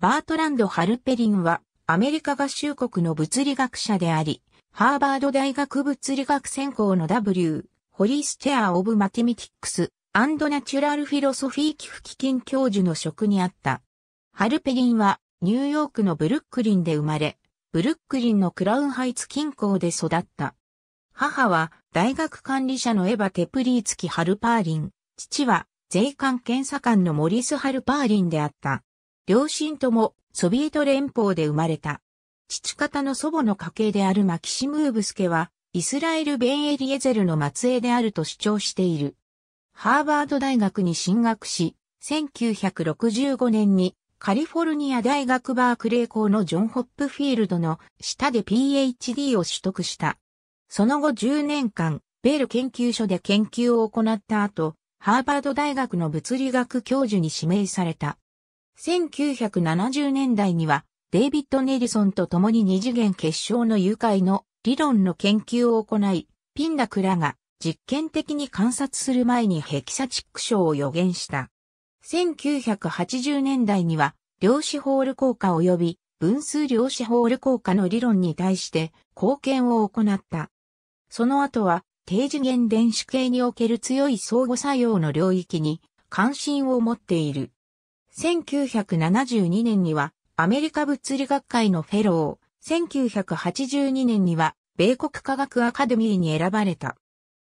バートランド・ハルペリンは、アメリカ合衆国の物理学者であり、ハーバード大学物理学専攻の W、ホリステア・オブ・マテミティックス、アンド・ナチュラル・フィロソフィー寄付基金教授の職にあった。ハルペリンは、ニューヨークのブルックリンで生まれ、ブルックリンのクラウンハイツ近郊で育った。母は、大学管理者のエヴァ・テプリーツキ・ハルパーリン、父は、税関検査官のモリス・ハルパーリンであった。両親ともソビエト連邦で生まれた。父方の祖母の家系であるマキシムーブスケは、イスラエル・ベンエリエゼルの末裔であると主張している。ハーバード大学に進学し、1965年にカリフォルニア大学バークレー校のジョン・ホップフィールドの下で PhD を取得した。その後10年間、ベール研究所で研究を行った後、ハーバード大学の物理学教授に指名された。1970年代には、デイビッド・ネルソンと共に二次元結晶の誘拐の理論の研究を行い、ピンダクらが実験的に観察する前にヘキサチック症を予言した。1980年代には、量子ホール効果及び分数量子ホール効果の理論に対して貢献を行った。その後は、低次元電子系における強い相互作用の領域に関心を持っている。1972年にはアメリカ物理学会のフェロー、1982年には米国科学アカデミーに選ばれた。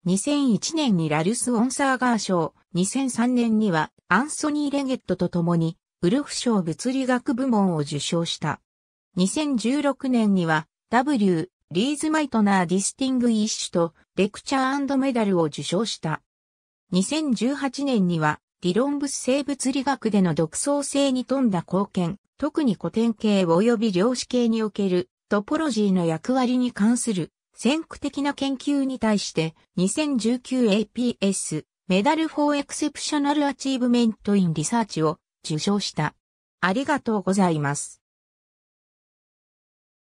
2001年にラルス・オンサーガー賞、2003年にはアンソニー・レゲットと共にウルフ賞物理学部門を受賞した。2016年には W、リーズ・マイトナー・ディスティング・イッシュとレクチャーメダルを受賞した。2018年には理論物生物理学での独創性に富んだ貢献、特に古典系及び量子系におけるトポロジーの役割に関する先駆的な研究に対して 2019APS メダル・フォー・エクセプショナル・アチーブメント・イン・リサーチを受賞した。ありがとうございます。